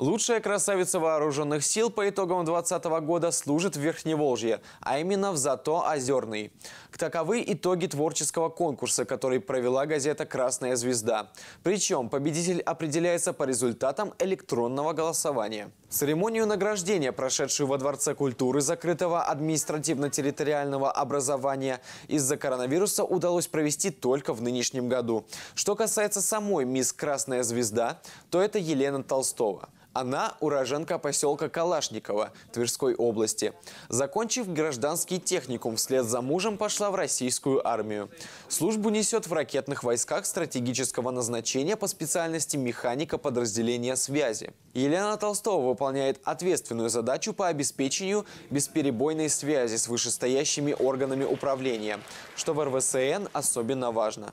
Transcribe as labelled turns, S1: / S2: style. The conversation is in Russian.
S1: Лучшая красавица вооруженных сил по итогам 2020 года служит в Верхневолжье, а именно в Зато Озерный. К таковы итоги творческого конкурса, который провела газета «Красная звезда». Причем победитель определяется по результатам электронного голосования. Церемонию награждения, прошедшую во Дворце культуры закрытого административно-территориального образования, из-за коронавируса удалось провести только в нынешнем году. Что касается самой мисс «Красная звезда», то это Елена Толстова. она уроженка поселка Калашникова Тверской области. Закончив гражданский техникум, вслед за мужем пошла в российскую армию. Службу несет в ракетных войсках стратегического назначения по специальности механика подразделения связи. Елена Толстого выполняет ответственную задачу по обеспечению бесперебойной связи с вышестоящими органами управления, что в РВСН особенно важно.